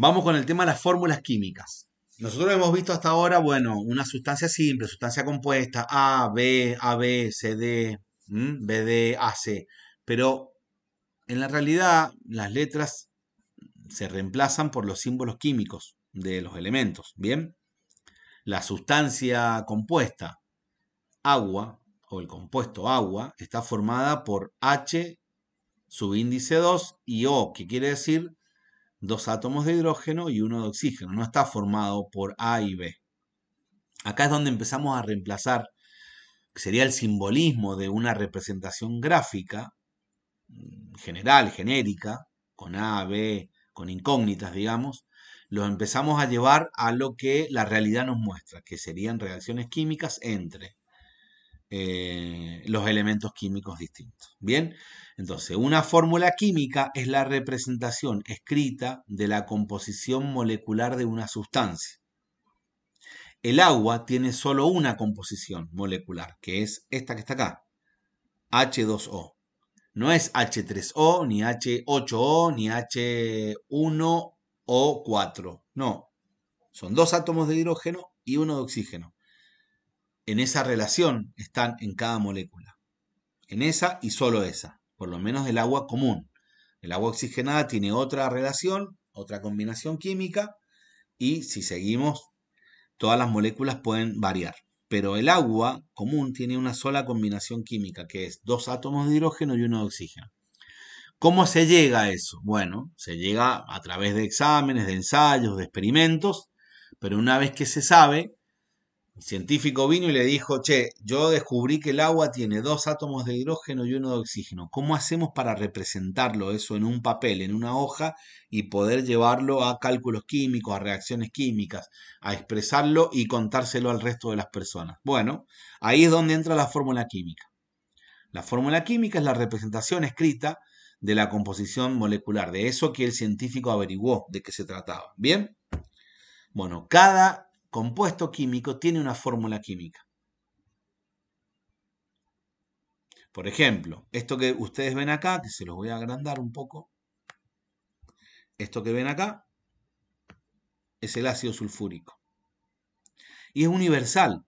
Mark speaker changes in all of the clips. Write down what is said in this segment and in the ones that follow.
Speaker 1: Vamos con el tema de las fórmulas químicas. Nosotros hemos visto hasta ahora, bueno, una sustancia simple, sustancia compuesta, A, B, B, AB, CD, BD, AC. Pero en la realidad las letras se reemplazan por los símbolos químicos de los elementos, ¿bien? La sustancia compuesta, agua, o el compuesto agua, está formada por H, subíndice 2 y O, que quiere decir dos átomos de hidrógeno y uno de oxígeno. No está formado por A y B. Acá es donde empezamos a reemplazar, que sería el simbolismo de una representación gráfica, mm, general, genérica, con A, B, con incógnitas, digamos, lo empezamos a llevar a lo que la realidad nos muestra, que serían reacciones químicas entre eh, los elementos químicos distintos. Bien, entonces una fórmula química es la representación escrita de la composición molecular de una sustancia. El agua tiene solo una composición molecular, que es esta que está acá, H2O. No es H3O, ni H8O, ni H1O4. No, son dos átomos de hidrógeno y uno de oxígeno en esa relación están en cada molécula. En esa y solo esa, por lo menos el agua común. El agua oxigenada tiene otra relación, otra combinación química, y si seguimos, todas las moléculas pueden variar. Pero el agua común tiene una sola combinación química, que es dos átomos de hidrógeno y uno de oxígeno. ¿Cómo se llega a eso? Bueno, se llega a través de exámenes, de ensayos, de experimentos, pero una vez que se sabe, científico vino y le dijo, che, yo descubrí que el agua tiene dos átomos de hidrógeno y uno de oxígeno. ¿Cómo hacemos para representarlo eso en un papel, en una hoja, y poder llevarlo a cálculos químicos, a reacciones químicas, a expresarlo y contárselo al resto de las personas? Bueno, ahí es donde entra la fórmula química. La fórmula química es la representación escrita de la composición molecular, de eso que el científico averiguó de qué se trataba. ¿Bien? Bueno, cada compuesto químico tiene una fórmula química. Por ejemplo, esto que ustedes ven acá, que se los voy a agrandar un poco, esto que ven acá es el ácido sulfúrico. Y es universal,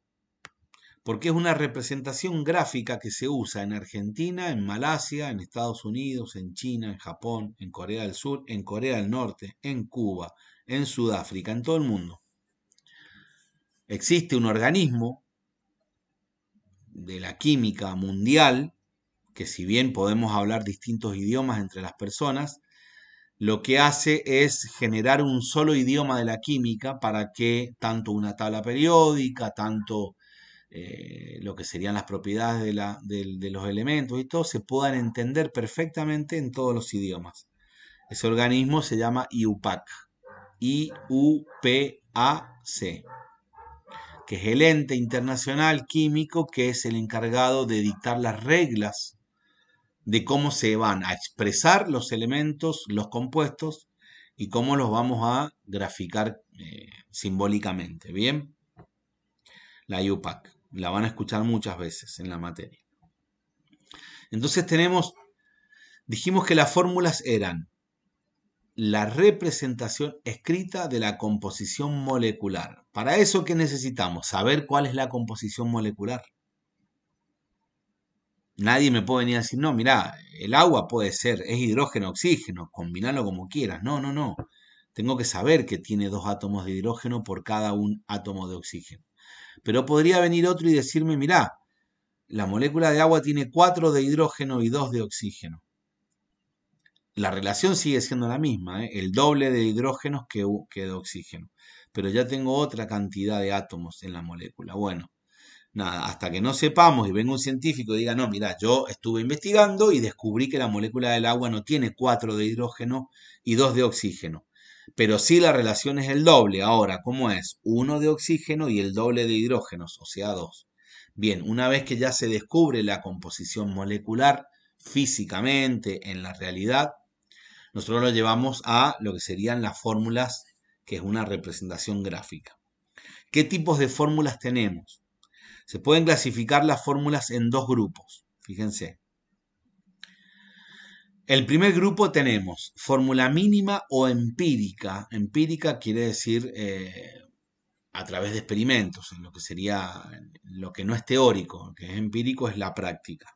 Speaker 1: porque es una representación gráfica que se usa en Argentina, en Malasia, en Estados Unidos, en China, en Japón, en Corea del Sur, en Corea del Norte, en Cuba, en Sudáfrica, en todo el mundo. Existe un organismo de la química mundial, que si bien podemos hablar distintos idiomas entre las personas, lo que hace es generar un solo idioma de la química para que tanto una tabla periódica, tanto eh, lo que serían las propiedades de, de, los elementos y todo, se puedan entender perfectamente en todos los idiomas. Ese organismo se llama IUPAC. I-U-P-A-C que es el ente internacional químico que es el encargado de dictar las reglas de cómo se van a expresar los elementos, los compuestos y cómo los vamos a graficar eh, simbólicamente. Bien, la IUPAC, la van a escuchar muchas veces en la materia. Entonces tenemos, dijimos que las fórmulas eran la representación escrita de la composición molecular. Para eso, ¿qué necesitamos? Saber cuál es la composición molecular. Nadie me puede venir a decir, no, mira, el agua puede ser, es hidrógeno, oxígeno, combinalo como quieras. No, no, no. Tengo que saber que tiene dos átomos de hidrógeno por cada un átomo de oxígeno. Pero podría venir otro y decirme, mira, la molécula de agua tiene cuatro de hidrógeno y dos de oxígeno la relación sigue siendo la misma, ¿eh? el doble de hidrógenos que, de oxígeno. Pero ya tengo otra cantidad de átomos en la molécula. Bueno, nada, hasta que no sepamos y venga un científico y diga, no, mira, yo estuve investigando y descubrí que la molécula del agua no tiene cuatro de hidrógeno y dos de oxígeno. Pero sí la relación es el doble. Ahora, ¿cómo es? Uno de oxígeno y el doble de hidrógenos, o sea, dos. Bien, una vez que ya se descubre la composición molecular físicamente en la realidad, nosotros lo llevamos a lo que serían las fórmulas, que es una representación gráfica. ¿Qué tipos de fórmulas tenemos? Se pueden clasificar las fórmulas en dos grupos, fíjense. El primer grupo tenemos fórmula mínima o empírica. Empírica quiere decir eh, a través de experimentos, en lo que sería lo que no es teórico, que es empírico es la práctica.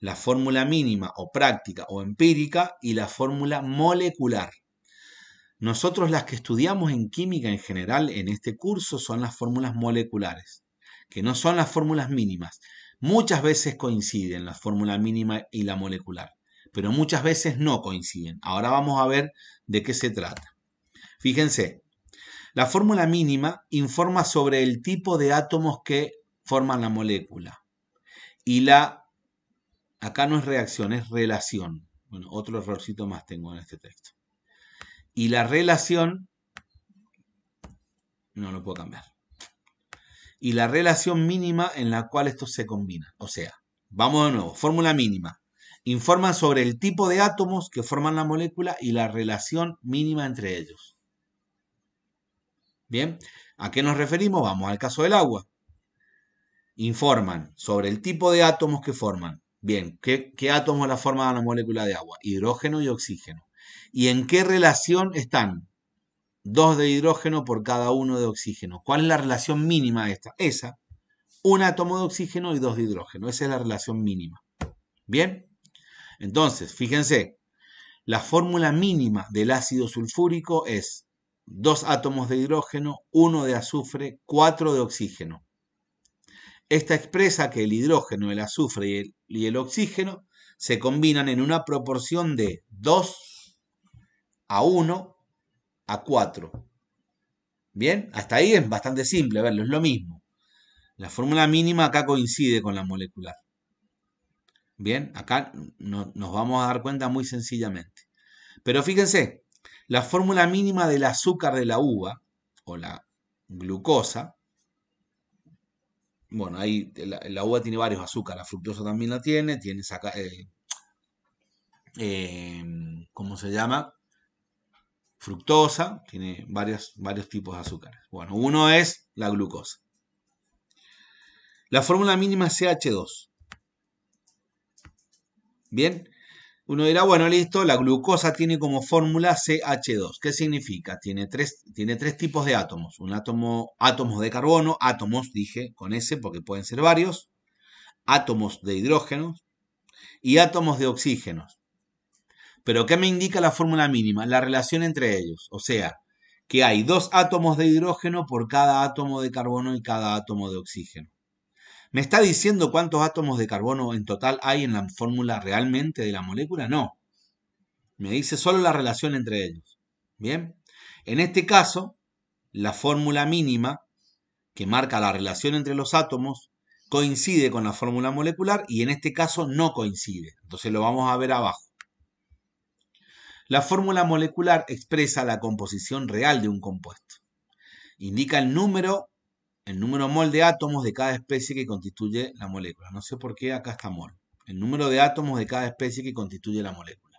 Speaker 1: La fórmula mínima o práctica o empírica y la fórmula molecular. Nosotros las que estudiamos en química en general en este curso son las fórmulas moleculares, que no son las fórmulas mínimas. Muchas veces coinciden la fórmula mínima y la molecular, pero muchas veces no coinciden. Ahora vamos a ver de qué se trata. Fíjense, la fórmula mínima informa sobre el tipo de átomos que forman la molécula. Y la, acá no es reacción, es relación. Bueno, otro errorcito más tengo en este texto. Y la relación, no lo puedo cambiar. Y la relación mínima en la cual esto se combina. O sea, vamos de nuevo, fórmula mínima. Informa sobre el tipo de átomos que forman la molécula y la relación mínima entre ellos. Bien, ¿a qué nos referimos? Vamos al caso del agua. Informan sobre el tipo de átomos que forman. Bien, ¿qué, átomos la forman una molécula de agua? Hidrógeno y oxígeno. ¿Y en qué relación están? Dos de hidrógeno por cada uno de oxígeno. ¿Cuál es la relación mínima de esta? Esa. Un átomo de oxígeno y dos de hidrógeno. Esa es la relación mínima. Bien. Entonces, fíjense, la fórmula mínima del ácido sulfúrico es dos átomos de hidrógeno, uno de azufre, cuatro de oxígeno. Esta expresa que el hidrógeno, el azufre y el, oxígeno se combinan en una proporción de 2 a 1 a 4. Bien, hasta ahí es bastante simple, a verlo, es lo mismo. La fórmula mínima acá coincide con la molecular. Bien, acá nos vamos a dar cuenta muy sencillamente. Pero fíjense, la fórmula mínima del azúcar de la uva o la glucosa. Bueno, ahí la, uva tiene varios azúcares, la fructosa también la tiene, tiene saca, eh, em, ¿cómo se llama? Fructosa, tiene varios, varios tipos de azúcares. Bueno, uno es la glucosa. La fórmula mínima es CH2. Bien, uno dirá, bueno, listo, la glucosa tiene como fórmula CH2. ¿Qué significa? Tiene tres, tiene tres tipos de átomos. Un átomo, átomos de carbono, átomos, dije con S porque pueden ser varios, átomos de hidrógeno y átomos de oxígeno. Pero ¿qué me indica la fórmula mínima? La relación entre ellos. O sea, que hay dos átomos de hidrógeno por cada átomo de carbono y cada átomo de oxígeno. ¿Me está diciendo cuántos átomos de carbono en total hay en la fórmula realmente de la molécula? No. Me dice solo la relación entre ellos. Bien. En este caso, la fórmula mínima que marca la relación entre los átomos coincide con la fórmula molecular y en este caso no coincide. Entonces lo vamos a ver abajo. La fórmula molecular expresa la composición real de un compuesto. Indica el número el número mol de átomos de cada especie que constituye la molécula. No sé por qué acá está mol. El número de átomos de cada especie que constituye la molécula.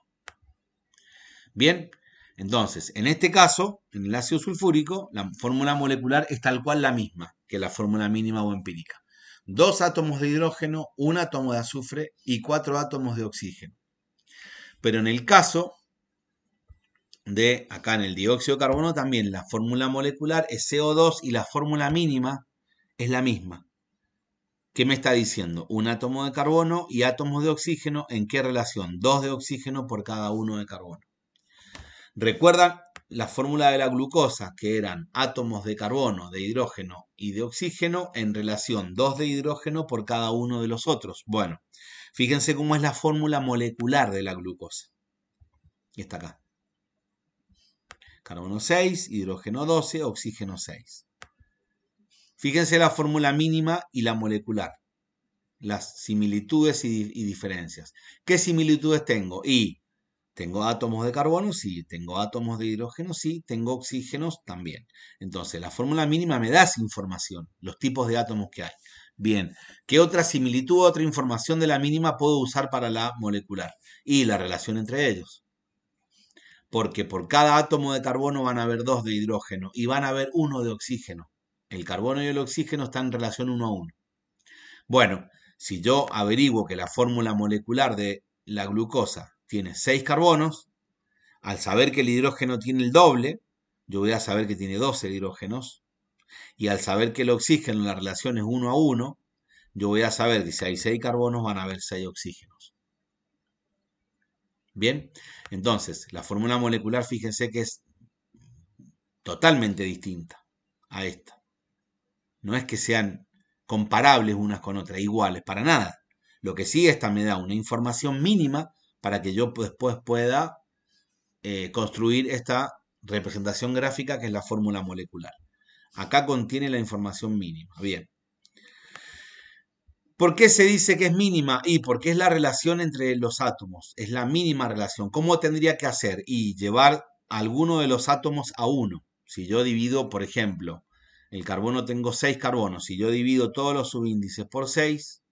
Speaker 1: Bien, entonces, en este caso, en el ácido sulfúrico, la fórmula molecular es tal cual la misma que la fórmula mínima o empírica. Dos átomos de hidrógeno, un átomo de azufre y cuatro átomos de oxígeno. Pero en el caso de acá en el dióxido de carbono también la fórmula molecular es CO2 y la fórmula mínima es la misma. ¿Qué me está diciendo? Un átomo de carbono y átomos de oxígeno, ¿en qué relación? Dos de oxígeno por cada uno de carbono. Recuerdan la fórmula de la glucosa, que eran átomos de carbono, de hidrógeno y de oxígeno en relación dos de hidrógeno por cada uno de los otros. Bueno, fíjense cómo es la fórmula molecular de la glucosa. Y está acá carbono 6, hidrógeno 12, oxígeno 6. Fíjense la fórmula mínima y la molecular, las similitudes y, diferencias. ¿Qué similitudes tengo? Y tengo átomos de carbono, sí, tengo átomos de hidrógeno, sí, tengo oxígenos también. Entonces, la fórmula mínima me da información, los tipos de átomos que hay. Bien, ¿qué otra similitud, otra información de la mínima puedo usar para la molecular? Y la relación entre ellos porque por cada átomo de carbono van a haber dos de hidrógeno y van a haber uno de oxígeno. El carbono y el oxígeno están en relación uno a uno. Bueno, si yo averiguo que la fórmula molecular de la glucosa tiene seis carbonos, al saber que el hidrógeno tiene el doble, yo voy a saber que tiene 12 hidrógenos, y al saber que el oxígeno en la relación es uno a uno, yo voy a saber que si hay seis carbonos van a haber seis oxígenos. Bien, entonces la fórmula molecular, fíjense que es totalmente distinta a esta. No es que sean comparables unas con otras, iguales, para nada. Lo que sí, esta me da una información mínima para que yo después pues, pueda eh, construir esta representación gráfica que es la fórmula molecular. Acá contiene la información mínima. Bien. ¿Por qué se dice que es mínima? Y porque es la relación entre los átomos, es la mínima relación. ¿Cómo tendría que hacer? Y llevar alguno de los átomos a uno. Si yo divido, por ejemplo, el carbono tengo seis carbonos, si yo divido todos los subíndices por 6,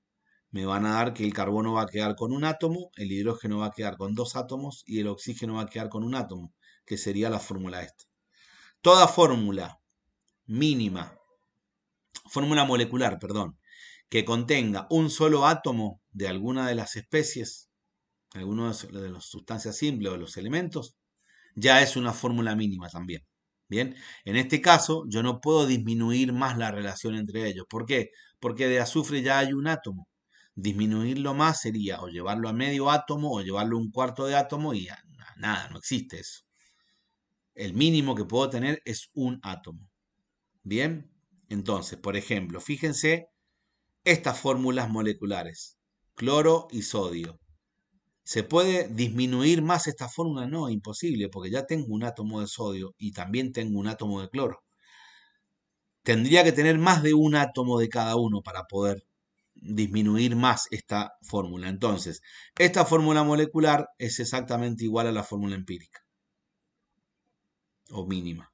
Speaker 1: me van a dar que el carbono va a quedar con un átomo, el hidrógeno va a quedar con dos átomos y el oxígeno va a quedar con un átomo, que sería la fórmula esta. Toda fórmula mínima, fórmula molecular, perdón, que contenga un solo átomo de alguna de las especies, alguna de las sustancias simples o de los elementos, ya es una fórmula mínima también. Bien, en este caso yo no puedo disminuir más la relación entre ellos. ¿Por qué? Porque de azufre ya hay un átomo. Disminuirlo más sería o llevarlo a medio átomo o llevarlo a un cuarto de átomo y nada, no existe eso. El mínimo que puedo tener es un átomo. Bien, entonces, por ejemplo, fíjense estas fórmulas moleculares, cloro y sodio. ¿Se puede disminuir más esta fórmula? No, imposible, porque ya tengo un átomo de sodio y también tengo un átomo de cloro. Tendría que tener más de un átomo de cada uno para poder disminuir más esta fórmula. Entonces, esta fórmula molecular es exactamente igual a la fórmula empírica o mínima.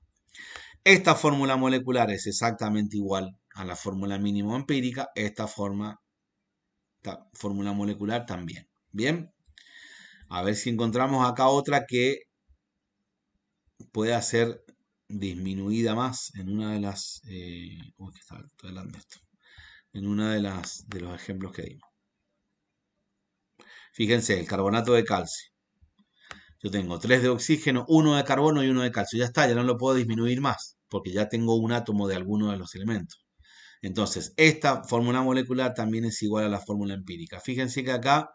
Speaker 1: Esta fórmula molecular es exactamente igual a la fórmula mínimo empírica esta forma, esta fórmula molecular también. Bien, a ver si encontramos acá otra que pueda ser disminuida más en una de las. Eh, uy, está hablando esto. En una de las de los ejemplos que dimos. Fíjense, el carbonato de calcio. Yo tengo 3 de oxígeno, 1 de carbono y 1 de calcio. Ya está, ya no lo puedo disminuir más, porque ya tengo un átomo de alguno de los elementos. Entonces, esta fórmula molecular también es igual a la fórmula empírica. Fíjense que acá